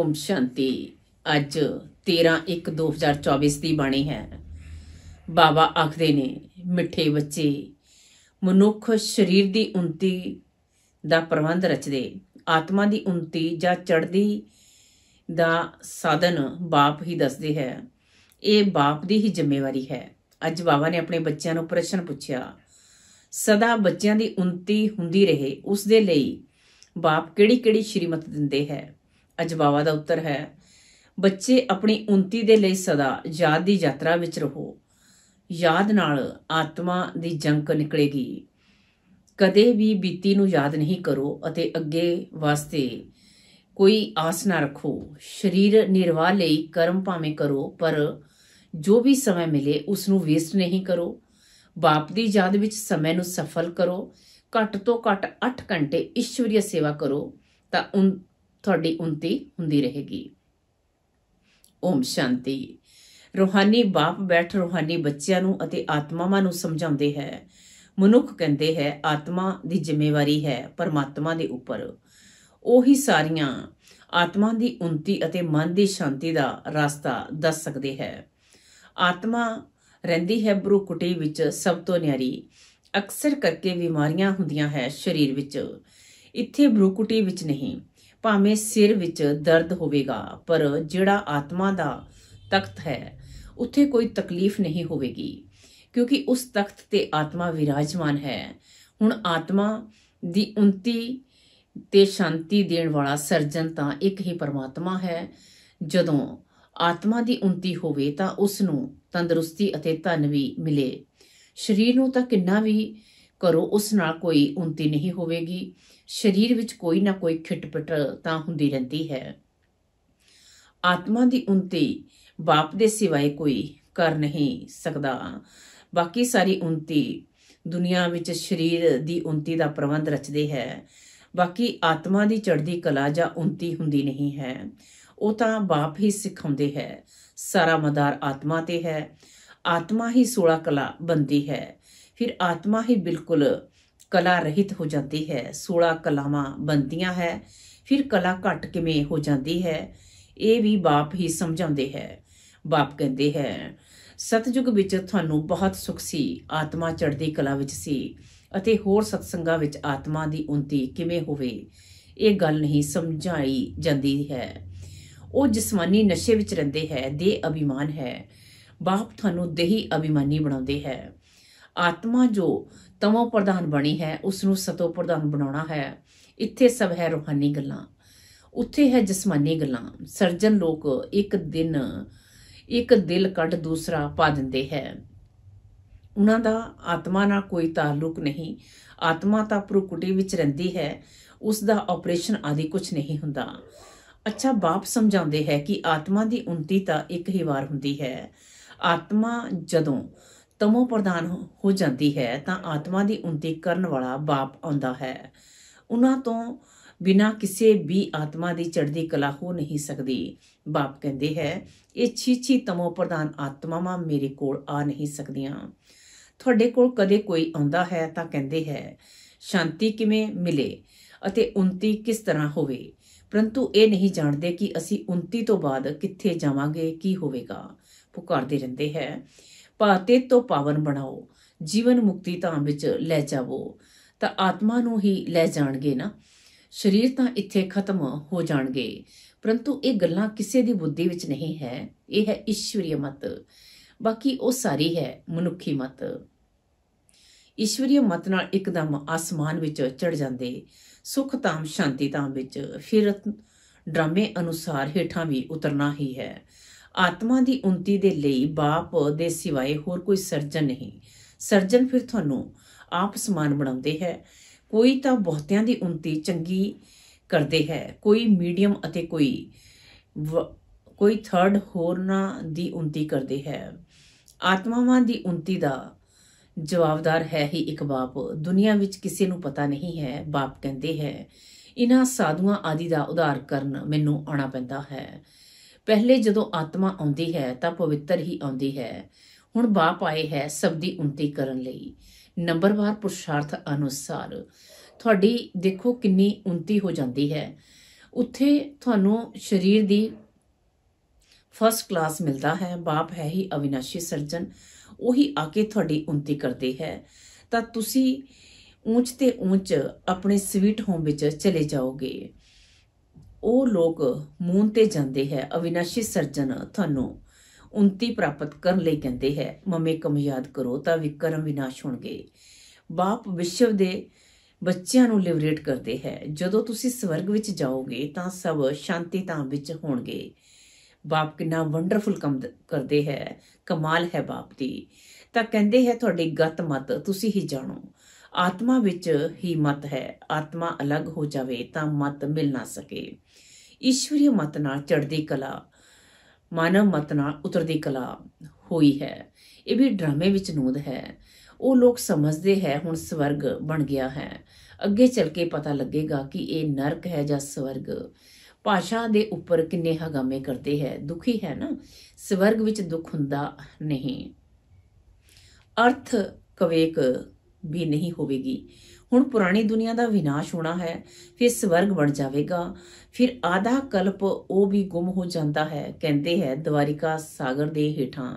ਓਮ ਸ਼ਾਂਤੀ ਅੱਜ 13/1/2024 ਦੀ ਬਾਣੀ ਹੈ ਬਾਬਾ ਆਖਦੇ ਨੇ ਮਿੱਠੇ ਬੱਚੇ ਮਨੁੱਖ ਸਰੀਰ ਦੀ ਉਨਤੀ ਦਾ ਪ੍ਰਬੰਧ ਰਚਦੇ ਆਤਮਾ ਦੀ ਉਨਤੀ ਜਾਂ ਚੜ੍ਹਦੀ ਦਾ ਸਾਧਨ ਬਾਪ ਹੀ ਦੱਸਦੇ ਹੈ ਇਹ ਬਾਪ ਦੀ ਹੀ ਜ਼ਿੰਮੇਵਾਰੀ ਹੈ ਅੱਜ ਬਾਬਾ ਨੇ ਆਪਣੇ ਬੱਚਿਆਂ ਨੂੰ ਪ੍ਰਸ਼ਨ ਪੁੱਛਿਆ ਸਦਾ ਬੱਚਿਆਂ ਦੀ ਉਨਤੀ ਹੁੰਦੀ ਰਹੇ ਉਸ ਦੇ ਲਈ ਬਾਪ ਕਿਹੜੀ-ਕਿਹੜੀ ਸ਼੍ਰੀਮਤ ਦਿੰਦੇ ਹੈ ਅਜਵਾਵਾ ਦਾ ਉੱਤਰ ਹੈ ਬੱਚੇ ਆਪਣੀ ਉਨਤੀ ਦੇ ਲਈ ਸਦਾ ਯਾਦ ਦੀ ਯਾਤਰਾ ਵਿੱਚ ਰਹੋ ਯਾਦ ਨਾਲ ਆਤਮਾ ਦੀ ਜੰਗ ਨਿਕਲੇਗੀ ਕਦੇ ਵੀ ਬੀਤੀ ਨੂੰ ਯਾਦ ਨਹੀਂ ਕਰੋ ਅਤੇ ਅੱਗੇ ਵਾਸਤੇ ਕੋਈ ਆਸ ਨਾ ਰੱਖੋ ਸਰੀਰ ਨਿਰਵਾਹ ਲਈ ਕਰਮ ਭਾਵੇਂ ਕਰੋ ਪਰ ਜੋ ਵੀ ਸਮਾਂ ਮਿਲੇ ਉਸ ਨੂੰ ਵੇਸਟ ਨਹੀਂ ਕਰੋ ਬਾਪ ਦੀ ਯਾਦ ਵਿੱਚ ਸਮੇਂ ਨੂੰ ਸਫਲ ਕਰੋ ਘੱਟ ਤੋਂ ਘੱਟ 8 ਘੰਟੇ ਈਸ਼ਵਰੀਆ ਸੇਵਾ ਕਰੋ ਤਾਂ ਤੁਹਾਡੀ ਉਨਤੀ ਹੁੰਦੀ ਰਹੇਗੀ ਓਮ ਸ਼ਾਂਤੀ ਰੋਹਾਨੀ ਬਾਪ ਬੈਠ ਰੋਹਾਨੀ ਬੱਚਿਆਂ ਨੂੰ ਅਤੇ ਆਤਮਾਵਾਂ ਨੂੰ ਸਮਝਾਉਂਦੇ ਹੈ ਮਨੁੱਖ ਕਹਿੰਦੇ ਹੈ ਆਤਮਾ ਦੀ ਜ਼ਿੰਮੇਵਾਰੀ ਹੈ ਪਰਮਾਤਮਾ ਦੇ ਉੱਪਰ ਉਹੀ ਸਾਰੀਆਂ ਆਤਮਾ ਦੀ ਉਨਤੀ ਅਤੇ ਮਨ ਦੀ ਸ਼ਾਂਤੀ ਦਾ ਰਸਤਾ ਦੱਸ ਸਕਦੇ ਹੈ ਆਤਮਾ ਰਹਿੰਦੀ ਹੈ ਬਰੂਕੁਟੀ ਵਿੱਚ ਸਭ ਤੋਂ ਨਿਆਰੀ ਅਕਸਰ ਕਰਕੇ ਬਿਮਾਰੀਆਂ ਹੁੰਦੀਆਂ ਹੈ ਸਰੀਰ ਵਿੱਚ ਇੱਥੇ ਬਰੂਕੁਟੀ ਵਿੱਚ ਨਹੀਂ ਭਾਵੇਂ ਸਿਰ ਵਿੱਚ ਦਰਦ ਹੋਵੇਗਾ ਪਰ ਜਿਹੜਾ ਆਤਮਾ ਦਾ ਤਖਤ ਹੈ ਉੱਥੇ ਕੋਈ ਤਕਲੀਫ ਨਹੀਂ ਹੋਵੇਗੀ ਕਿਉਂਕਿ ਉਸ ਤਖਤ ਤੇ ਆਤਮਾ ਵਿਰਾਜਮਾਨ ਹੈ ਹੁਣ ਆਤਮਾ ਦੀ ਉਨਤੀ ਤੇ ਸ਼ਾਂਤੀ ਦੇਣ ਵਾਲਾ ਸਰਜਨ ਤਾਂ ਇੱਕ ਹੀ ਪਰਮਾਤਮਾ ਹੈ ਜਦੋਂ ਆਤਮਾ ਦੀ ਉਨਤੀ ਹੋਵੇ ਤਾਂ ਉਸ ਨੂੰ ਤੰਦਰੁਸਤੀ ਅਤੇ ਧਨ ਵੀ ਮਿਲੇ ਸਰੀਰ ਨੂੰ ਤਾਂ ਕਿੰਨਾ ਵੀ ਕਰੋ ਉਸ ਨਾਲ ਕੋਈ ਉਨਤੀ ਨਹੀਂ ਹੋਵੇਗੀ ਸਰੀਰ ਵਿੱਚ ਕੋਈ ਨਾ ਕੋਈ ਖਿਟਪਟ ਤਾਂ ਹੁੰਦੀ ਰਹਿੰਦੀ ਹੈ ਆਤਮਾ ਦੀ ਉਨਤੀ ਬਾਪ ਦੇ ਸਿਵਾਏ ਕੋਈ ਕਰ ਨਹੀਂ ਸਕਦਾ ਬਾਕੀ ਸਾਰੀ ਉਨਤੀ ਦੁਨੀਆ ਵਿੱਚ ਸਰੀਰ ਦੀ ਉਨਤੀ ਦਾ ਪ੍ਰਬੰਧ ਰਚਦੇ ਹੈ ਬਾਕੀ ਆਤਮਾ ਦੀ ਚੜ੍ਹਦੀ ਕਲਾ ਜਾਂ ਉਨਤੀ ਹੁੰਦੀ ਨਹੀਂ ਹੈ ਉਹ ਤਾਂ ਬਾਪ ਹੀ ਸਿਖਾਉਂਦੇ ਹੈ ਸਾਰਾ ਮਦਾਰ ਆਤਮਾ ਤੇ ਹੈ ਆਤਮਾ ਹੀ ਸੋਲਾ ਕਲਾ ਬੰਦੀ ਹੈ ਫਿਰ ਆਤਮਾ ਹੀ ਬਿਲਕੁਲ ਕਲਾ ਰਹਿਤ ਹੋ ਜਾਂਦੀ ਹੈ 16 ਕਲਾਵਾਂ ਬੰਦੀਆਂ ਹੈ ਫਿਰ ਕਲਾ ਘਟ ਕਿਵੇਂ ਹੋ ਜਾਂਦੀ ਹੈ ਇਹ ਵੀ ਬਾਪ ਹੀ ਸਮਝਾਉਂਦੇ ਹੈ ਬਾਪ ਕਹਿੰਦੇ ਹੈ ਸਤਜੁਗ ਵਿੱਚ ਤੁਹਾਨੂੰ ਬਹੁਤ ਸੁਖ ਸੀ ਆਤਮਾ ਚੜ੍ਹਦੀ ਕਲਾ ਵਿੱਚ ਸੀ ਅਤੇ ਹੋਰ ਸਤਸੰਗਾਂ ਵਿੱਚ ਆਤਮਾ ਦੀ ਉਨਤੀ ਕਿਵੇਂ ਹੋਵੇ ਇਹ ਗੱਲ ਨਹੀਂ ਸਮਝਾਈ ਜਾਂਦੀ ਹੈ ਉਹ ਜਿਸਮਾਨੀ ਨਸ਼ੇ ਵਿੱਚ ਰਹਿੰਦੇ ਹੈ ਦੇ ਅਭਿਮਾਨ ਹੈ ਬਾਪ ਤੁਹਾਨੂੰ ਦੇਹੀ ਅਭਿਮਾਨੀ ਬਣਾਉਂਦੇ ਹੈ ਆਤਮਾ ਜੋ ਤਮੋ ਪ੍ਰਧਾਨ ਬਣੀ ਹੈ ਉਸ ਨੂੰ ਸਤੋ ਪ੍ਰਧਾਨ ਬਣਾਉਣਾ ਹੈ ਇੱਥੇ ਸਭ ਹੈ ਰੋਹਾਨੀ ਗੱਲਾਂ ਉੱਥੇ ਹੈ ਜਸਮਾਨੀ ਗੱਲਾਂ ਸਰਜਨ ਲੋਕ ਇੱਕ ਦਿਨ ਇੱਕ ਦਿਲ ਕੱਢ ਦੂਸਰਾ ਪਾ ਦਿੰਦੇ ਹੈ ਉਹਨਾਂ ਦਾ ਆਤਮਾ ਨਾਲ ਕੋਈ ਤਾਲੁਕ ਨਹੀਂ ਆਤਮਾ ਤਾਂ ਪ੍ਰਕੁਟੀ ਵਿੱਚ ਰਹਿੰਦੀ ਹੈ ਉਸ ਦਾ ਆਪਰੇਸ਼ਨ ਆਦੀ ਕੁਝ ਨਹੀਂ ਹੁੰਦਾ ਅੱਛਾ ਬਾਪ ਸਮਝਾਉਂਦੇ ਹੈ ਕਿ ਆਤਮਾ ਦੀ ਉਨਤੀ ਤਾਂ ਇੱਕ ਹੀ ਵਾਰ ਹੁੰਦੀ ਹੈ ਆਤਮਾ ਜਦੋਂ ਤਮੋ ਪ੍ਰਦਾਨ ਹੋ ਜਾਂਦੀ ਹੈ ਤਾਂ ਆਤਮਾ ਦੀ ਉਨਤੀ ਕਰਨ ਵਾਲਾ ਬਾਪ ਆਉਂਦਾ ਹੈ ਉਹਨਾਂ ਤੋਂ ਬਿਨਾ ਕਿਸੇ ਵੀ ਆਤਮਾ ਦੀ ਚੜ੍ਹਦੀ ਕਲਾ ਹੋ ਨਹੀਂ ਸਕਦੀ ਬਾਪ ਕਹਿੰਦੇ ਹੈ ਇਹ ਛੀ ਛੀ ਤਮੋ ਪ੍ਰਦਾਨ ਆਤਮਾਵਾਂ ਮੇਰੇ ਕੋਲ ਆ ਨਹੀਂ ਸਕਦੀਆਂ ਤੁਹਾਡੇ ਕੋਲ ਕਦੇ ਕੋਈ ਆਉਂਦਾ ਹੈ ਤਾਂ ਕਹਿੰਦੇ ਹੈ ਸ਼ਾਂਤੀ ਕਿਵੇਂ ਮਿਲੇ ਅਤੇ ਉਨਤੀ ਕਿਸ ਤਰ੍ਹਾਂ ਹੋਵੇ ਪਰੰਤੂ ਇਹ ਨਹੀਂ ਜਾਣਦੇ ਕਿ ਅਸੀਂ ਉਨਤੀ ਤੋਂ ਬਾਅਦ ਕਿੱਥੇ ਜਾਵਾਂਗੇ ਕੀ ਹੋਵੇਗਾ ਪੁਕਾਰਦੇ ਰਹਿੰਦੇ ਹੈ ਭਾਤੇ ਤੋਂ ਪਾਵਨ ਬਣਾਓ ਜੀਵਨ ਮੁਕਤੀ ਧਾਮ ਵਿੱਚ ਲੈ ਜਾਵੋ ਤਾਂ ਆਤਮਾ ਨੂੰ ਹੀ ਲੈ ਜਾਣਗੇ ਨਾ ਸਰੀਰ ਤਾਂ ਇੱਥੇ ਖਤਮ ਹੋ ਜਾਣਗੇ ਪਰੰਤੂ ਇਹ ਗੱਲਾਂ ਕਿਸੇ ਦੀ ਬੁੱਧੀ ਵਿੱਚ ਨਹੀਂ ਹੈ ਇਹ ਹੈ ਈਸ਼ਵਰੀ ਮਤ ਬਾਕੀ ਉਹ ਸਾਰੀ ਹੈ ਮਨੁੱਖੀ ਮਤ ਈਸ਼ਵਰੀ ਮਤ ਨਾਲ ਇੱਕਦਮ ਆਸਮਾਨ ਵਿੱਚ ਚੜ ਜਾਂਦੇ ਸੁਖ ਧਾਮ ਸ਼ਾਂਤੀ ਧਾਮ ਵਿੱਚ ਫਿਰ ਡਰਾਮੇ ਅਨੁਸਾਰ ਹੇਠਾਂ ਵੀ ਉਤਰਨਾ ਹੀ ਹੈ ਆਤਮਾ ਦੀ ਉਨਤੀ ਦੇ ਲਈ ਬਾਪ ਦੇ ਸਿਵਾਏ ਹੋਰ ਕੋਈ ਸਰਜਨ ਨਹੀਂ ਸਰਜਨ ਫਿਰ ਤੁਹਾਨੂੰ ਆਪ ਸਮਾਨ ਬਣਾਉਂਦੇ ਹੈ ਕੋਈ ਤਾਂ ਬਹੁਤਿਆਂ ਦੀ ਉਨਤੀ ਚੰਗੀ ਕਰਦੇ ਹੈ ਕੋਈ ਮੀਡੀਅਮ ਅਤੇ ਕੋਈ ਕੋਈ ਥਰਡ ਹੋਰਨਾਂ ਦੀ ਉਨਤੀ ਕਰਦੇ ਹੈ ਆਤਮਾਵਾਂ ਦੀ ਉਨਤੀ ਦਾ ਜਵਾਬਦਾਰ ਹੈ ਹੀ ਇੱਕ ਬਾਪ ਦੁਨੀਆ ਵਿੱਚ ਕਿਸੇ ਨੂੰ ਪਤਾ ਨਹੀਂ ਹੈ ਬਾਪ ਕਹਿੰਦੇ ਹੈ ਇਹਨਾਂ ਸਾਧੂਆਂ ਆਦਿ ਦਾ ਉਧਾਰ ਕਰਨ ਮੈਨੂੰ ਆਣਾ ਪੈਂਦਾ ਹੈ ਪਹਿਲੇ ਜਦੋਂ ਆਤਮਾ ਆਉਂਦੀ ਹੈ ਤਾਂ ਪਵਿੱਤਰ ਹੀ ਆਉਂਦੀ ਹੈ ਹੁਣ ਬਾਪ ਆਏ ਹੈ ਸਭ ਦੀ ਉਨਤੀ ਕਰਨ ਲਈ ਨੰਬਰਵਾਰ ਪੁਰਸ਼ਾਰਥ ਅਨੁਸਾਰ ਤੁਹਾਡੀ ਦੇਖੋ ਕਿੰਨੀ ਉਨਤੀ ਹੋ ਜਾਂਦੀ ਹੈ ਉੱਥੇ ਤੁਹਾਨੂੰ ਸਰੀਰ ਦੀ ਫਸਟ ਕਲਾਸ ਮਿਲਦਾ ਹੈ ਬਾਪ ਹੈ ਹੀ ਅਵਿਨਾਸ਼ੀ ਸਰਜਨ ਉਹੀ ਆ ਕੇ ਤੁਹਾਡੀ ਉਨਤੀ ਕਰਦੇ ਹੈ ਤਾਂ ਤੁਸੀਂ ਉੱਚ ਤੇ ਉੱਚ ਆਪਣੇ ਸਵੀਟ ਹੋਮ ਵਿੱਚ ਚਲੇ ਜਾਓਗੇ ਉਹ ਲੋਕ ਮੂਨ ਤੇ ਜਾਂਦੇ ਹੈ ਅਵਿਨਾਸ਼ੀ ਸਰਜਨ ਤੁਹਾਨੂੰ ਉਨਤੀ ਪ੍ਰਾਪਤ ਕਰਨ ਲਈ ਕਹਿੰਦੇ ਹੈ ਮਮੇ ਕਮ ਯਾਦ ਕਰੋ ਤਾਂ ਵਿਕਰਮ ਵਿਨਾਸ਼ ਹੋਣਗੇ ਬਾਪ ਵਿਸ਼ਵ ਦੇ ਬੱਚਿਆਂ ਨੂੰ ਲਿਬਰੇਟ ਕਰਦੇ ਹੈ ਜਦੋਂ ਤੁਸੀਂ ਸਵਰਗ ਵਿੱਚ ਜਾਓਗੇ ਤਾਂ ਸਭ ਸ਼ਾਂਤੀ ਤਾਂ ਵਿੱਚ ਹੋਣਗੇ ਬਾਪ ਕਿੰਨਾ ਵੰਡਰਫੁਲ ਕੰਮ ਕਰਦੇ ਹੈ ਕਮਾਲ ਹੈ ਬਾਪ ਦੀ ਤਾਂ ਕਹਿੰਦੇ ਹੈ ਤੁਹਾਡੇ ਗਤ ਮਤ ਤੁਸੀਂ ਹੀ ਜਾਣੋ ਆਤਮਾ ਵਿੱਚ ਹੀ ਮਤ ਹੈ ਆਤਮਾ ਅਲੱਗ ਹੋ ਜਾਵੇ ਤਾਂ ਮਤ ਮਿਲ ਨਾ ਸਕੇ ਈਸ਼ਵਰੀ ਮਤ ਨਾਲ ਚੜ੍ਹਦੀ ਕਲਾ ਮਾਨਵ ਮਤ ਨਾਲ ਉਤਰਦੀ ਕਲਾ ਹੋਈ ਹੈ ਇਹ ਵੀ ਡਰਾਮੇ ਵਿੱਚ ਨੂਦ ਹੈ ਉਹ ਲੋਕ ਸਮਝਦੇ ਹੈ ਹੁਣ ਸਵਰਗ ਬਣ ਗਿਆ ਹੈ ਅੱਗੇ ਚੱਲ ਕੇ ਪਤਾ ਲੱਗੇਗਾ ਕਿ ਇਹ ਨਰਕ ਹੈ ਜਾਂ ਸਵਰਗ ਭਾਸ਼ਾ ਦੇ ਉੱਪਰ ਕਿੰਨੇ ਹਗਾਮੇ ਕਰਦੇ ਹੈ ਦੁਖੀ ਹੈ ਨਾ ਸਵਰਗ ਵਿੱਚ ਦੁੱਖ ਹੁੰਦਾ ਨਹੀਂ ਅਰਥ ਕਵੇਕ ਵੀ ਨਹੀਂ ਹੋਵੇਗੀ ਹੁਣ ਪੁਰਾਣੀ ਦੁਨੀਆ ਦਾ ਵਿਨਾਸ਼ ਹੋਣਾ ਹੈ ਫਿਰ ਸਵਰਗ ਬਣ ਜਾਵੇਗਾ ਫਿਰ ਆਧਾ ਕਲਪ ਉਹ ਵੀ ਗੁੰਮ ਹੋ ਜਾਂਦਾ ਹੈ ਕਹਿੰਦੇ ਹੈ ਦਵਾਰਿਕਾ ਸਾਗਰ ਦੇ ਹੇਠਾਂ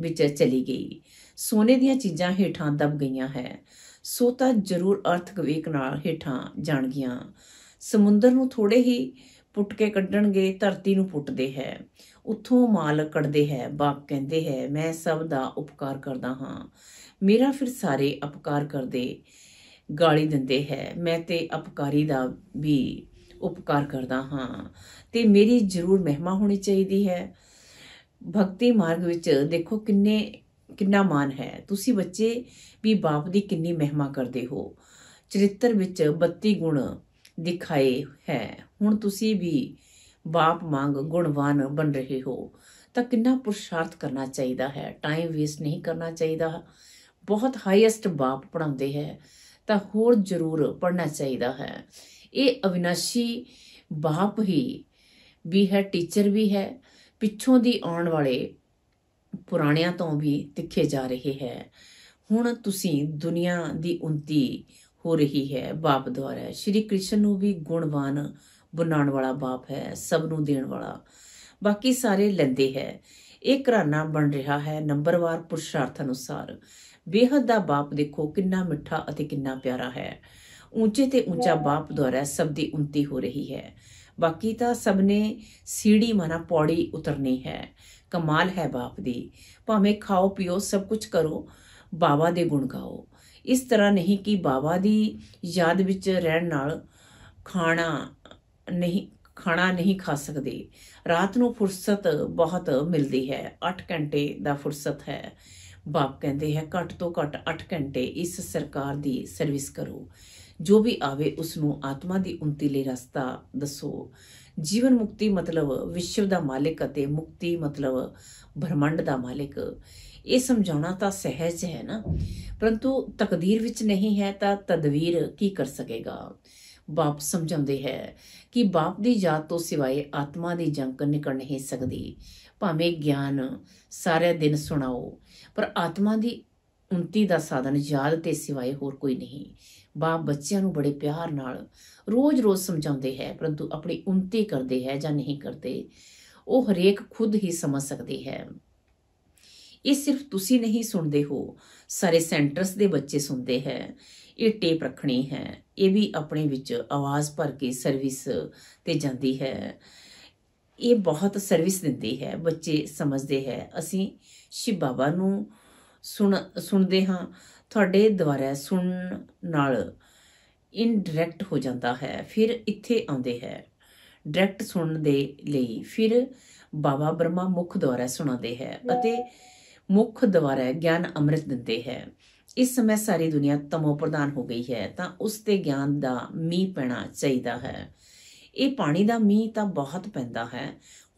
ਵਿੱਚ ਚਲੀ ਗਈ ਸੋਨੇ ਦੀਆਂ ਚੀਜ਼ਾਂ ਹੇਠਾਂ ਦਬ ਗਈਆਂ ਹੈ ਸੋ ਤਾਂ ਜ਼ਰੂਰ ਅਰਥ ਵਿਵੇਕ ਨਾਲ ਹੇਠਾਂ ਜਾਣ ਗਿਆ ਸਮੁੰਦਰ ਨੂੰ ਥੋੜੇ ਹੀ ਪੁੱਟ ਕੇ ਕੱਢਣਗੇ ਧਰਤੀ ਨੂੰ ਪੁੱਟਦੇ ਹੈ ਉੱਥੋਂ ਮਾਲ ਕੱਢਦੇ ਹੈ ਬਾਪ ਕਹਿੰਦੇ ਹੈ ਮੈਂ ਸਭ ਦਾ ਉਪਕਾਰ ਕਰਦਾ ਹਾਂ ਮੇਰਾ ਫਿਰ ਸਾਰੇ ਅਪਕਾਰ ਕਰਦੇ ਗਾਲੀ ਦਿੰਦੇ ਹੈ ਮੈਂ ਤੇ ਅਪਕਾਰੀ ਦਾ ਵੀ ਉਪਕਾਰ ਕਰਦਾ ਹਾਂ ਤੇ ਮੇਰੀ ਜ਼ਰੂਰ ਮਹਿਮਾ ਹੋਣੀ ਚਾਹੀਦੀ ਹੈ ਭਗਤੀ ਮਾਰਗ ਵਿੱਚ ਦੇਖੋ ਕਿੰਨੇ ਕਿੰਨਾ ਮਾਨ ਹੈ ਤੁਸੀਂ ਬੱਚੇ ਵੀ ਬਾਪ ਦੀ ਕਿੰਨੀ ਮਹਿਮਾ ਕਰਦੇ ਹੋ ਚਰਿੱਤਰ ਵਿੱਚ 32 ਗੁਣ ਦਿਖਾਏ ਹੈ ਹੁਣ ਤੁਸੀਂ ਵੀ ਬਾਪ ਮੰਗ ਗੁਣਵਾਨ ਬਣ ਰਹੇ ਹੋ ਤਾਂ ਕਿੰਨਾ ਪੁਰਸ਼ਾਰਥ ਕਰਨਾ ਚਾਹੀਦਾ ਹੈ ਟਾਈਮ ਵੇਸਟ ਨਹੀਂ ਕਰਨਾ ਚਾਹੀਦਾ ਬਹੁਤ ਹਾਈਐਸਟ ਬਾਪ ਪੜਾਉਂਦੇ ਹੈ ਤਾਂ ਹੋਰ ਜ਼ਰੂਰ ਪੜਨਾ ਚਾਹੀਦਾ ਹੈ ਇਹ ਅਵਿਨਾਸ਼ੀ ਬਾਪ ਹੀ ਵੀ ਹੈ ਟੀਚਰ ਵੀ ਹੈ ਪਿੱਛੋਂ ਦੀ ਆਉਣ ਵਾਲੇ ਪੁਰਾਣਿਆਂ ਤੋਂ ਵੀ ਤਿੱਖੇ ਜਾ ਰਹੇ ਹੈ ਹੁਣ ਤੁਸੀਂ ਦੁਨੀਆ ਦੀ ਉਨਤੀ ਹੋ ਰਹੀ ਹੈ ਬਾਪ ਦੁਆਰਾ ਸ਼੍ਰੀ ਕ੍ਰਿਸ਼ਨ ਨੂੰ ਵੀ ਗੁਣਵਾਨ ਬਣਾਉਣ ਵਾਲਾ ਬਾਪ ਹੈ ਸਭ ਨੂੰ ਦੇਣ ਵਾਲਾ ਬਾਕੀ ਸਾਰੇ ਲੈਂਦੇ ਹੈ ਇਹ ਘਰਾਨਾ ਬਣ ਰਿਹਾ ਹੈ ਨੰਬਰਵਾਰ ਪੁਰਸ਼ਾਰਥ ਅਨੁਸਾਰ ਬੇਹਦ ਦਾ ਬਾਪ ਦੇਖੋ ਕਿੰਨਾ ਮਿੱਠਾ ਅਤੇ ਕਿੰਨਾ ਪਿਆਰਾ ਹੈ ਉੱਚੇ ਤੇ ਉੱਚਾ ਬਾਪ ਦੁਆਰਾ ਸਭ ਦੀ ਉਨਤੀ ਹੋ ਰਹੀ ਹੈ ਬਾਕੀ ਤਾਂ ਸਭ ਨੇ ਸੀੜੀ ਮਨਾ ਪੌੜੀ ਉਤਰਨੀ ਹੈ ਕਮਾਲ ਹੈ ਬਾਪ ਦੀ ਭਾਵੇਂ ਖਾਓ ਪੀਓ ਸਭ ਕੁਝ ਕਰੋ ਬਾਬਾ ਦੇ ਗੁਣ ਗਾਓ ਇਸ ਤਰ੍ਹਾਂ ਨਹੀਂ ਕਿ ਬਾਬਾ ਦੀ ਯਾਦ ਵਿੱਚ ਰਹਿਣ ਨਾਲ ਖਾਣਾ ਨਹੀਂ ਖਾਣਾ ਨਹੀਂ ਖਾ ਸਕਦੇ ਰਾਤ ਨੂੰ ਫੁਰਸਤ ਬਹੁਤ ਮਿਲਦੀ ਹੈ 8 ਘੰਟੇ ਦਾ ਫੁਰਸਤ ਹੈ ਬਾਪ ਕਹਿੰਦੇ ਹੈ ਘੱਟ ਤੋਂ ਘੱਟ 8 ਘੰਟੇ ਇਸ ਸਰਕਾਰ ਦੀ ਸਰਵਿਸ ਕਰੋ ਜੋ ਵੀ ਆਵੇ ਉਸ ਨੂੰ ਆਤਮਾ ਦੀ ਉਨਤੀ ਲਈ ਰਸਤਾ ਦੱਸੋ ਜੀਵਨ ਮੁਕਤੀ ਮਤਲਬ ਵਿਸ਼ਵ ਦਾ ਮਾਲਕ ਅਤੇ ਮੁਕਤੀ ਮਤਲਬ ਬ੍ਰਹਮੰਡ ਦਾ ਮਾਲਕ ਇਹ ਸਮਝਾਉਣਾ ਤਾਂ ਸਹਿਜ ਹੈ ਨਾ ਪਰੰਤੂ ਤਕਦੀਰ ਵਿੱਚ ਨਹੀਂ ਹੈ ਤਾਂ ਤਦਵੀਰ ਕੀ ਕਰ ਸਕੇਗਾ ਬਾਪ ਸਮਝਾਉਂਦੇ ਹੈ ਕਿ ਬਾਪ ਦੀ ਯਾਦ ਤੋਂ ਸਿਵਾਏ ਆਤਮਾ ਦੀ ਜੰਗ ਨਿਕਲ ਨਹੀਂ ਸਕਦੀ ਭਾਵੇਂ ਗਿਆਨ ਸਾਰੇ ਦਿਨ ਸੁਣਾਓ ਪਰ ਆਤਮਾ ਦੀ ਉਨਤੀ ਦਾ ਸਾਧਨ ਯਾਦ ਤੇ ਸਿਵਾਏ ਹੋਰ ਕੋਈ ਨਹੀਂ ਬਾਪ ਬੱਚਿਆਂ ਨੂੰ ਬੜੇ ਪਿਆਰ ਨਾਲ ਰੋਜ਼-ਰੋਜ਼ ਸਮਝਾਉਂਦੇ ਹੈ ਪਰੰਤੂ ਆਪਣੀ ਉਨਤੀ ਕਰਦੇ ਹੈ ਜਾਂ ਨਹੀਂ ਕਰਦੇ ਉਹ ਹਰੇਕ ਖੁਦ ਹੀ ਸਮਝ ਸਕਦੀ ਹੈ ਇਹ ਸਿਰਫ ਤੁਸੀਂ ਨਹੀਂ ਸੁਣਦੇ ਹੋ ਸਾਰੇ ਸੈਂਟਰਸ ਦੇ ਬੱਚੇ ਸੁਣਦੇ ਹੈ ਇਹ ਟੇਪ ਰੱਖਣੀ ਹੈ ਇਹ ਵੀ ਆਪਣੇ ਵਿੱਚ ਆਵਾਜ਼ ਭਰ ਕੇ ਸਰਵਿਸ ਤੇ ਜਾਂਦੀ ਹੈ ਇਹ ਬਹੁਤ ਸਰਵਿਸ ਦਿੰਦੀ ਹੈ ਬੱਚੇ ਸਮਝਦੇ ਹੈ ਅਸੀਂ ਸ਼ਿਵ ਬਾਬਾ ਨੂੰ ਸੁਣ ਸੁਣਦੇ ਹਾਂ ਤੁਹਾਡੇ ਦੁਆਰਾ ਸੁਣ ਨਾਲ ਇਨਡਾਇਰੈਕਟ ਹੋ ਜਾਂਦਾ ਹੈ ਫਿਰ ਇੱਥੇ ਆਉਂਦੇ ਹੈ ਡਾਇਰੈਕਟ ਸੁਣਨ ਦੇ ਲਈ ਫਿਰ ਬਾਬਾ ਬ੍ਰਹਮਾ ਮੁਖ ਦੁਆਰਾ ਸੁਣਾਉਂਦੇ ਹੈ ਅਤੇ ਮੁਖ ਦੁਆਰਾ ਗਿਆਨ ਅੰਮ੍ਰਿਤ ਦਿੰਦੇ ਹੈ ਇਸ ਸਮੇਂ ਸਾਰੀ ਦੁਨੀਆ ਤਮੋ ਪ੍ਰਦਾਨ ਹੋ ਗਈ ਹੈ ਤਾਂ ਉਸ ਤੇ ਗਿਆਨ ਦਾ ਮੀਂਹ ਪੈਣਾ ਚਾਹੀਦਾ ਹੈ ਇਹ ਪਾਣੀ ਦਾ ਮੀਂਹ ਤਾਂ ਬਹੁਤ ਪੈਂਦਾ ਹੈ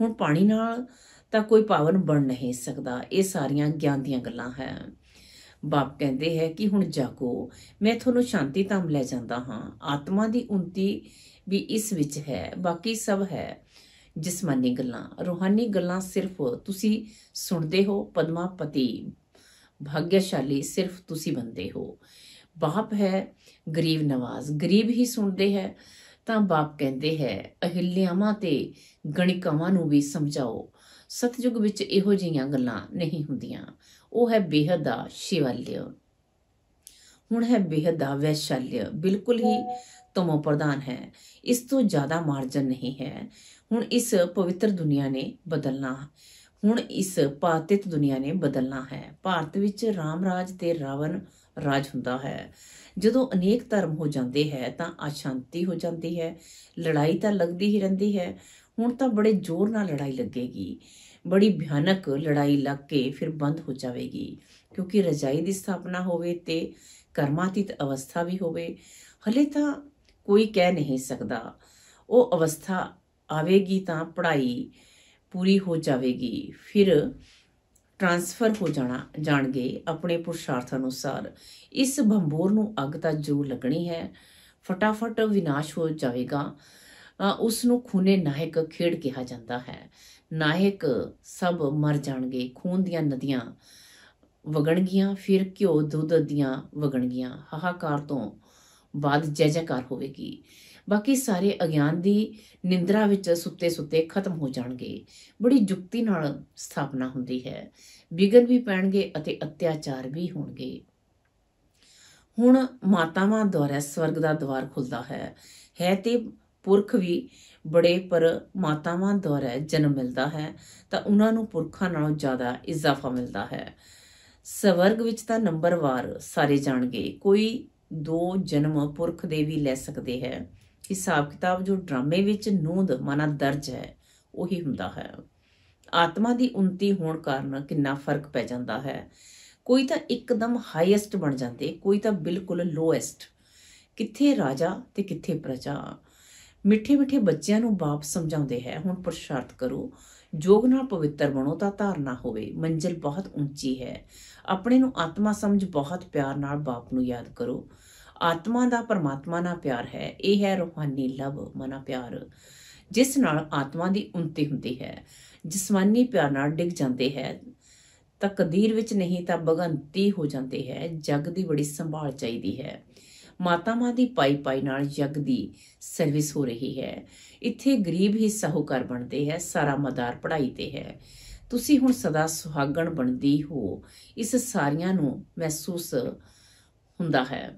ਹੁਣ ਪਾਣੀ ਨਾਲ ਤਾਂ ਕੋਈ ਪਾਵਨ ਬਣ ਨਹੀਂ ਸਕਦਾ ਇਹ ਸਾਰੀਆਂ ਗਿਆਨ ਦੀਆਂ ਗੱਲਾਂ ਹੈ ਬਾਪ ਕਹਿੰਦੇ ਹੈ ਕਿ ਹੁਣ ਜਾਗੋ ਮੈਂ ਤੁਹਾਨੂੰ ਸ਼ਾਂਤੀ ਧਾਮ ਲੈ ਜਾਂਦਾ ਹਾਂ ਆਤਮਾ ਦੀ ਉਨਤੀ ਵੀ ਇਸ ਵਿੱਚ ਹੈ ਬਾਕੀ ਸਭ ਹੈ ਜਿਸਮਾਨੀ ਗੱਲਾਂ ਰੋਹਾਨੀ ਗੱਲਾਂ ਸਿਰਫ ਤੁਸੀਂ ਸੁਣਦੇ ਹੋ ਪਦਮਾਪਤੀ ਭਾਗਿਆਸ਼ਾਲੀ ਸਿਰਫ ਤੁਸੀਂ ਬੰਦੇ ਹੋ ਬਾਪ ਹੈ ਗਰੀਬ ਨਵਾਜ਼ ਗਰੀਬ ਹੀ ਸੁਣਦੇ ਹੈ ਤਾਂ ਬਾਪ ਕਹਿੰਦੇ ਹੈ ਅਹਿਲਿਆਵਾਂ ਤੇ ਗਣਿਕਾਵਾਂ ਨੂੰ ਵੀ ਸਮਝਾਓ ਸਤਜੁਗ ਵਿੱਚ ਇਹੋ ਜਿਹੀਆਂ ਗੱਲਾਂ ਨਹੀਂ ਹੁੰਦੀਆਂ ਉਹ ਹੈ ਬੇਹਦ ਦਾ ਸ਼ਿਵਾਲਯ ਹੁਣ ਹੈ ਬੇਹਦ ਦਾ ਵੈਸ਼ਾਲਯ ਬਿਲਕੁਲ ਹੀ ਤਮੋ ਪ੍ਰਧਾਨ ਹੈ ਇਸ ਤੋਂ ਜ਼ਿਆਦਾ ਮਾਰਜਨ ਨਹੀਂ ਹੈ ਹੁਣ ਇਸ ਪਵਿੱਤਰ ਦੁਨੀਆ ਨੇ ਬਦਲਣਾ ਹੁਣ ਇਸ ਪਾਤਿਤ ਦੁਨੀਆ ਨੇ ਬਦਲਣਾ ਹੈ ਭਾਰਤ ਵਿੱਚ ਰਾਮ ਰਾਜ ਤੇ ਰਾਵਣ ਰਾਜ ਹੁੰਦਾ ਹੈ ਜਦੋਂ ਅਨੇਕ ਧਰਮ ਹੋ ਜਾਂਦੇ ਹੈ ਤਾਂ ਅਸ਼ਾਂਤੀ ਹੋ ਜਾਂਦੀ ਹੈ ਲੜਾਈ ਤਾਂ ਲੱਗਦੀ ਹੀ ਰਹਿੰਦੀ ਹੈ ਹੁਣ ਤਾਂ ਬੜੇ ਜ਼ੋਰ ਨਾਲ ਲੜਾਈ ਲੱਗੇਗੀ ਬੜੀ ਭਿਆਨਕ ਲੜਾਈ ਲੱਗ ਕੇ ਫਿਰ ਬੰਦ ਹੋ ਜਾਵੇਗੀ ਕਿਉਂਕਿ ਰਜਾਈ ਦੀ ਸਥਾਪਨਾ ਹੋਵੇ ਤੇ ਕਰਮਾਤੀਤ ਅਵਸਥਾ ਵੀ ਹੋਵੇ ਹਲੇ ਤਾਂ ਕੋਈ ਕਹਿ ਨਹੀਂ ਸਕਦਾ ਉਹ ਅਵਸਥਾ ਆਵੇਗੀ ਤਾਂ ਪੜ੍ਹਾਈ ਪੂਰੀ ਹੋ ਜਾਵੇਗੀ ਫਿਰ ਟ੍ਰਾਂਸਫਰ ਹੋ ਜਾਣਾ ਜਾਣਗੇ ਆਪਣੇ ਪੁਰਸ਼ਾਰਥ ਅਨੁਸਾਰ ਇਸ ਭੰਬੋਰ ਨੂੰ ਅੱਗ ਤਾਂ ਜੋ ਲੱਗਣੀ ਹੈ ਫਟਾਫਟ ਵਿਨਾਸ਼ ਹੋ ਜਾਵੇਗਾ ਉਸ ਨੂੰ ਖੂਨੇ ਨਾਇਕ ਖੇੜ ਕਿਹਾ ਜਾਂਦਾ ਹੈ ਨਾਇਕ ਸਭ ਮਰ ਜਾਣਗੇ ਖੂਨ ਦੀਆਂ ਨਦੀਆਂ ਵਗਣਗੀਆਂ ਫਿਰ ਘਿਓ ਦੁੱਧ ਦੀਆਂ ਵਗਣਗੀਆਂ ਹਹਾਕਾਰ ਤੋਂ ਬਾਅਦ ਜੈ ਜੈਕਾਰ ਹੋਵੇਗੀ ਬਾਕੀ ਸਾਰੇ ਅਗਿਆਨ ਦੀ ਨਿੰਦਰਾ ਵਿੱਚ ਸੁੱਤੇ ਸੁੱਤੇ ਖਤਮ ਹੋ ਜਾਣਗੇ ਬੜੀ ਜੁਕਤੀ ਨਾਲ ਸਥਾਪਨਾ ਹੁੰਦੀ ਹੈ ਵਿਗਨ ਵੀ ਪੈਣਗੇ ਅਤੇ ਅਤਿਆਚਾਰ ਵੀ ਹੋਣਗੇ ਹੁਣ ਮਾਤਾਵਾਂ ਦੁਆਰਾ ਸਵਰਗ ਦਾ ਦਵਾਰ ਖੁੱਲਦਾ ਹੈ ਹੈ ਤੇ ਪੁਰਖ ਵੀ ਬੜੇ ਪਰ ਮਾਤਾਵਾਂ ਦੁਆਰਾ ਜਨਮ ਮਿਲਦਾ ਹੈ ਤਾਂ ਉਹਨਾਂ ਨੂੰ ਪੁਰਖਾਂ ਨਾਲੋਂ ਜ਼ਿਆਦਾ ਇਜ਼ਾਫਾ ਮਿਲਦਾ ਹੈ ਸਵਰਗ ਵਿੱਚ ਤਾਂ ਨੰਬਰਵਾਰ ਸਾਰੇ ਜਾਣਗੇ ਕੋਈ ਦੋ ਜਨਮ ਪੁਰਖ ਦੇ ਵੀ ਲੈ ਸਕਦੇ ਹੈ ਹਿਸਾਬ ਕਿਤਾਬ ਜੋ ਡਰਾਮੇ ਵਿੱਚ ਨੂੰਦ ਮਨਾ ਦਰਜ ਹੈ ਉਹੀ ਹੁੰਦਾ ਹੈ ਆਤਮਾ ਦੀ ਉਨਤੀ ਹੋਣ ਕਾਰਨ ਕਿੰਨਾ ਫਰਕ ਪੈ ਜਾਂਦਾ ਹੈ ਕੋਈ ਤਾਂ ਇੱਕਦਮ ਹਾਈਐਸਟ ਬਣ ਜਾਂਦੇ ਕੋਈ ਤਾਂ ਬਿਲਕੁਲ ਲੋਐਸਟ ਕਿੱਥੇ ਰਾਜਾ ਤੇ ਕਿੱਥੇ ਪ੍ਰਜਾ ਮਿੱਠੇ ਮਿੱਠੇ ਬੱਚਿਆਂ ਨੂੰ ਬਾਪ ਸਮਝਾਉਂਦੇ ਹੈ ਹੁਣ ਪ੍ਰਸ਼ਾਰਤ ਕਰੋ ਜੋਗ ਨਾਲ ਪਵਿੱਤਰ ਬਣੋ ਤਾਂ ਧਾਰਨਾ ਹੋਵੇ ਮੰਜ਼ਿਲ ਬਹੁਤ ਉੱਚੀ ਹੈ ਆਪਣੇ ਨੂੰ ਆਤਮਾ ਸਮਝ ਬਹੁਤ ਪਿਆਰ ਨਾਲ ਬਾਪ ਨੂੰ ਯਾਦ ਕਰੋ ਆਤਮਾ ਦਾ ਪਰਮਾਤਮਾ ਨਾਲ ਪਿਆਰ ਹੈ ਇਹ ਹੈ ਰੂਹਾਨੀ ਲਵ ਮਨਾ ਪਿਆਰ ਜਿਸ ਨਾਲ ਆਤਮਾ ਦੀ ਉਨਤੀ ਹੁੰਦੀ ਹੈ ਜਿਸਮਾਨੀ ਪਿਆਰ ਨਾਲ ਡਿੱਗ ਜਾਂਦੇ ਹੈ ਤਕਦੀਰ ਵਿੱਚ ਨਹੀਂ ਤਾਂ ਭਗੰਤੀ ਹੋ ਜਾਂਦੇ ਹੈ ਜਗ ਦੀ ਬੜੀ ਸੰਭਾਲ ਚਾਹੀਦੀ ਹੈ ਮਾਤਾ-ਮਾ ਦੀ ਪਾਈ ਪਾਈ ਨਾਲ ਜਗ ਦੀ ਸਰਵਿਸ ਹੋ ਰਹੀ ਹੈ ਇੱਥੇ ਗਰੀਬ ਹੀ ਸਹੂਕਰ ਬਣਦੇ ਹੈ ਸਾਰਾ ਮਦਾਰ ਪੜਾਈ ਤੇ ਹੈ ਤੁਸੀਂ ਹੁਣ ਸਦਾ ਸੁਹਾਗਣ ਬਣਦੀ ਹੋ ਇਸ ਸਾਰੀਆਂ ਨੂੰ ਮਹਿਸੂਸ ਹੁੰਦਾ ਹੈ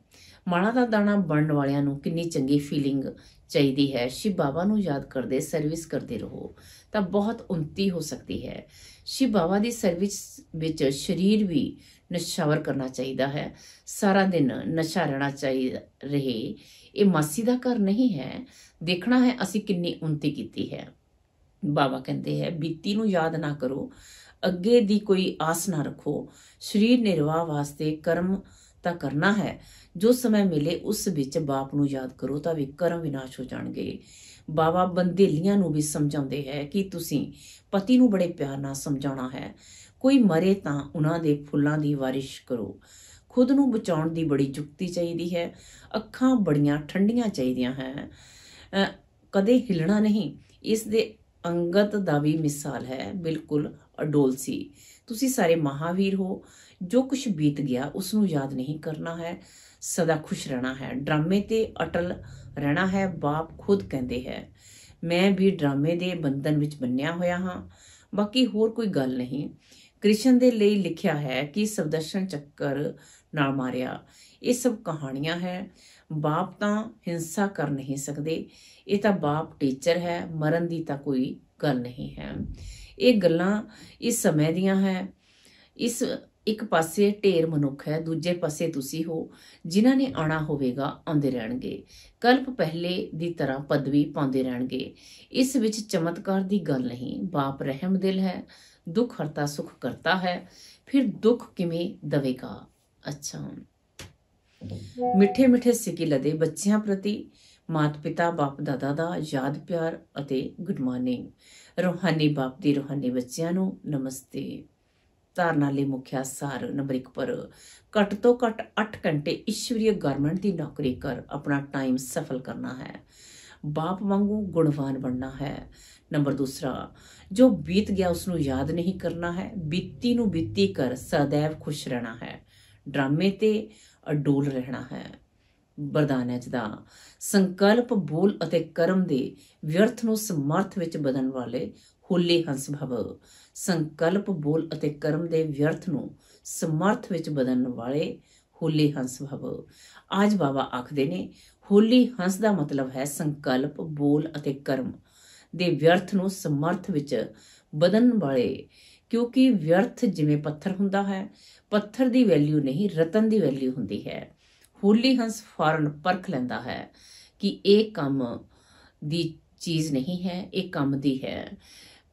ਮਾਲਾ ਦਾ ਦਾਣਾ ਬਣਨ ਵਾਲਿਆਂ ਨੂੰ ਕਿੰਨੀ ਚੰਗੀ ਫੀਲਿੰਗ ਚਾਹੀਦੀ ਹੈ ਸ਼ਿਵ ਬਾਬਾ ਨੂੰ ਯਾਦ ਕਰਦੇ ਸਰਵਿਸ ਕਰਦੇ ਰਹੋ ਤਾਂ ਬਹੁਤ ਉਨਤੀ ਹੋ ਸਕਦੀ ਹੈ ਸ਼ਿਵ ਬਾਬਾ ਦੀ ਸਰਵਿਸ ਵਿੱਚ ਸਰੀਰ ਵੀ ਨਸ਼ਾਵਰ ਕਰਨਾ ਚਾਹੀਦਾ ਹੈ ਸਾਰਾ ਦਿਨ ਨਸ਼ਾ ਰਹਿਣਾ ਚਾਹੀਦਾ ਰਹੇ ਇਹ ਮਾਸੀ ਦਾ ਘਰ ਨਹੀਂ ਹੈ ਦੇਖਣਾ ਹੈ ਅਸੀਂ ਕਿੰਨੀ ਉਨਤੀ ਕੀਤੀ ਹੈ ਬਾਬਾ ਕਹਿੰਦੇ ਹੈ ਬੀਤੀ ਨੂੰ ਯਾਦ ਨਾ ਕਰੋ ਅੱਗੇ ਦੀ ਕੋਈ ਆਸ ਨਾ ਰੱਖੋ ਸਰੀਰ ਨਿਰਵਾਹ ਵਾਸਤੇ ਕਰਮ ਤਾਂ ਕਰਨਾ ਹੈ ਜੋ ਸਮੇਂ ਮਿਲੇ ਉਸ ਵਿੱਚ ਬਾਪ ਨੂੰ ਯਾਦ ਕਰੋ ਤਾਂ ਵੀ ਕਰਮ ਵਿਨਾਸ਼ ਹੋ ਜਾਣਗੇ ਬਾਬਾ ਬੰਦੇਲੀਆਂ ਨੂੰ ਵੀ ਸਮਝਾਉਂਦੇ ਹੈ ਕਿ ਤੁਸੀਂ ਪਤੀ ਨੂੰ ਬੜੇ ਪਿਆਰ ਨਾਲ ਸਮਝਾਉਣਾ ਹੈ ਕੋਈ ਮਰੇ ਤਾਂ ਉਹਨਾਂ ਦੇ ਫੁੱਲਾਂ ਦੀ ਵਾਰਿਸ਼ ਕਰੋ ਖੁਦ ਨੂੰ ਬਚਾਉਣ ਦੀ ਬੜੀ ਜੁਗਤੀ ਚਾਹੀਦੀ ਹੈ ਅੱਖਾਂ ਬੜੀਆਂ ਠੰਡੀਆਂ ਚਾਹੀਦੀਆਂ ਹੈ ਕਦੇ ਹਿਲਣਾ ਨਹੀਂ ਇਸ ਦੇ ਅੰਗਤ ਦਾ ਵੀ ਮਿਸਾਲ ਹੈ ਬਿਲਕੁਲ ਅਡੋਲ ਸੀ ਤੁਸੀਂ ਸਾਰੇ ਮਹਾਵੀਰ ਹੋ ਜੋ ਕੁਝ ਬੀਤ ਗਿਆ ਉਸ ਨੂੰ ਯਾਦ ਨਹੀਂ ਕਰਨਾ ਹੈ ਸਦਾ ਖੁਸ਼ ਰਹਿਣਾ ਹੈ ਡਰਾਮੇ ਤੇ ਅਟਲ ਰਹਿਣਾ ਹੈ ਬਾਪ ਖੁਦ ਕਹਿੰਦੇ ਹੈ ਮੈਂ ਵੀ ਡਰਾਮੇ ਦੇ ਬੰਧਨ ਵਿੱਚ ਬੰਨਿਆ ਹੋਇਆ ਹਾਂ ਬਾਕੀ ਹੋਰ ਕੋਈ ਗੱਲ ਨਹੀਂ ਕ੍ਰਿਸ਼ਨ ਦੇ ਲਈ ਲਿਖਿਆ ਹੈ ਕਿ ਸਵਦਰਸ਼ਨ ਚੱਕਰ ਨਾਲ ਮਾਰਿਆ ਇਹ ਸਭ ਕਹਾਣੀਆਂ ਹੈ ਬਾਪ ਤਾਂ ਹਿੰਸਾ ਕਰ ਨਹੀਂ ਸਕਦੇ ਇਹ ਤਾਂ ਬਾਪ ਟੀਚਰ ਹੈ ਮਰਨ ਦੀ ਤਾਂ ਕੋਈ ਗੱਲ ਨਹੀਂ ਹੈ ਇਹ ਗੱਲਾਂ ਇਸ ਸਮੇਂ ਦੀਆਂ ਹੈ ਇਸ ਇੱਕ ਪਾਸੇ ਢੇਰ ਮਨੁੱਖ ਹੈ ਦੂਜੇ ਪਾਸੇ ਤੁਸੀਂ ਹੋ ਜਿਨ੍ਹਾਂ ਨੇ ਆਣਾ ਹੋਵੇਗਾ ਆਉਂਦੇ ਰਹਿਣਗੇ ਕਲਪ ਪਹਿਲੇ ਦੀ ਤਰ੍ਹਾਂ ਪਦਵੀ ਪਾਉਂਦੇ ਰਹਿਣਗੇ ਇਸ ਵਿੱਚ ਚਮਤਕਾਰ ਦੀ ਗੱਲ ਨਹੀਂ ਬਾਪ ਰਹਿਮ ਦਿਲ ਹੈ ਦੁੱਖ ਹਰਤਾ ਸੁਖ ਕਰਤਾ ਹੈ ਫਿਰ ਦੁੱਖ ਕਿਵੇਂ ਦਵੇਗਾ ਅੱਛਾ ਮਿੱਠੇ ਮਿੱਠੇ ਸਿੱਕੀ ਲਦੇ ਬੱਚਿਆਂ ਪ੍ਰਤੀ ਮਾਤ-ਪਿਤਾ ਬਾਪ ਦਾਦਾ ਦਾ ਯਾਦ ਪਿਆਰ ਅਤੇ ਗੁੱਡ ਮਾਰਨਿੰਗ ਰੋਹਾਨੀ ਬਾਪ ਦੀ ਰੋਹਾਨੀ ਬੱਚਿਆਂ ਨੂੰ ਨਮਸਤੇ ਧਾਰਨਾ ਲਈ ਮੁੱਖ ਆਸਾਰ ਨੰਬਰ 1 ਪਰ ਘੱਟ ਤੋਂ ਘੱਟ 8 ਘੰਟੇ ਈਸ਼ਵਰੀय ਗਵਰਨਮੈਂਟ ਦੀ ਨੌਕਰੀ ਕਰ ਆਪਣਾ ਟਾਈਮ ਸਫਲ ਕਰਨਾ ਹੈ ਬਾਪ ਵਾਂਗੂ ਗੁਣਵਾਨ ਬਣਨਾ ਹੈ ਨੰਬਰ ਦੂਸਰਾ ਜੋ ਬੀਤ ਗਿਆ ਉਸ ਨੂੰ ਯਾਦ ਨਹੀਂ ਕਰਨਾ ਹੈ ਬੀਤੀ ਨੂੰ ਬੀਤੀ ਕਰ ਸਦਾਇਵ ਖੁਸ਼ ਰਹਿਣਾ ਹੈ ਡਰਾਮੇ ਤੇ ਅਡੋਲ ਰਹਿਣਾ ਹੈ ਵਰਦਾਨ ਹੈ ਦਾ ਸੰਕਲਪ ਬੋਲ ਅਤੇ ਕਰਮ ਦੇ ਵਿਅਰਥ ਨੂੰ ਸਮਰਥ ਵਿੱਚ ਬਦਲਣ ਵਾਲੇ ਹੋਲੇ ਹੰਸ ਭਵ ਸੰਕਲਪ ਬੋਲ ਅਤੇ ਕਰਮ ਦੇ ਵਿਅਰਥ ਨੂੰ ਸਮਰਥ ਵਿੱਚ ਬਦਲਣ ਵਾਲੇ ਹੋਲੇ ਹੰਸ ਭਵ ਅੱਜ ਬਾਬਾ ਆਖਦੇ ਨੇ ਹੋਲੇ ਹੰਸ ਦਾ ਮਤਲਬ ਹੈ ਸੰਕਲਪ ਬੋਲ ਅਤੇ ਕਰਮ ਦੇ ਵਿਅਰਥ ਨੂੰ ਸਮਰਥ ਵਿੱਚ ਬਦਲਣ ਵਾਲੇ ਕਿਉਂਕਿ ਵਿਅਰਥ ਜਿਵੇਂ ਪੱਥਰ ਹੁੰਦਾ ਹੈ ਪੱਥਰ ਦੀ ਵੈਲਿਊ ਨਹੀਂ ਰਤਨ ਦੀ ਵੈਲਿਊ ਹੁੰਦੀ ਹੈ ਹੋਲੀ ਹੰਸ ਫੌਰਨ ਪਰਖ ਲੈਂਦਾ ਹੈ ਕਿ ਇਹ ਕੰਮ ਦੀ ਚੀਜ਼ ਨਹੀਂ ਹੈ ਇਹ ਕੰਮ ਦੀ ਹੈ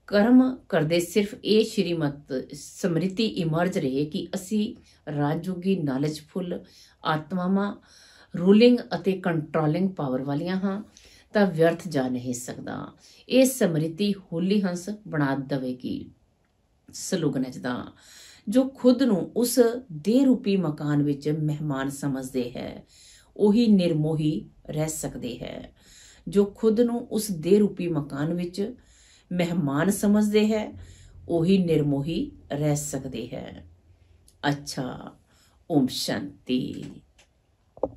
ਕਰਮ ਕਰਦੇ ਸਿਰਫ ਇਹ ਸ਼੍ਰੀਮਤ ਸਮ੍ਰਿਤੀ ਇਮਰਜ ਰਹੇ ਕਿ ਅਸੀਂ ਰਾਜਯੋਗੀ ਨੌਲੇਜਫੁਲ ਆਤਮਾਵਾਂ ਰੂਲਿੰਗ ਅਤੇ ਕੰਟਰੋਲਿੰਗ ਪਾਵਰ ਵਾਲੀਆਂ ਹਾਂ ਤਾਂ ਵਿਅਰਥ ਜਾ ਨਹੀਂ ਸਕਦਾ ਇਹ ਸਮ੍ਰਿਤੀ ਹੋਲੀ ਹੰਸ ਬਣਾ ਦੇਵੇਗੀ ਸਲੋਗਨ ਹੈ ਜਦਾ ਜੋ ਖੁਦ ਨੂੰ ਉਸ ਦੇ ਰੂਪੀ ਮਕਾਨ ਵਿੱਚ ਮਹਿਮਾਨ ਸਮਝਦੇ ਹੈ ਉਹੀ ਨਿਰਮੋਹੀ ਰਹਿ ਸਕਦੇ ਹੈ ਜੋ ਖੁਦ ਨੂੰ ਉਸ ਦੇ ਰੂਪੀ ਮਕਾਨ ਵਿੱਚ ਮਹਿਮਾਨ ਸਮਝਦੇ ਹੈ ਉਹੀ ਨਿਰਮੋਹੀ ਰਹਿ ਸਕਦੇ ਹੈ ਅੱਛਾ ਓਮ ਸ਼ਾਂਤੀ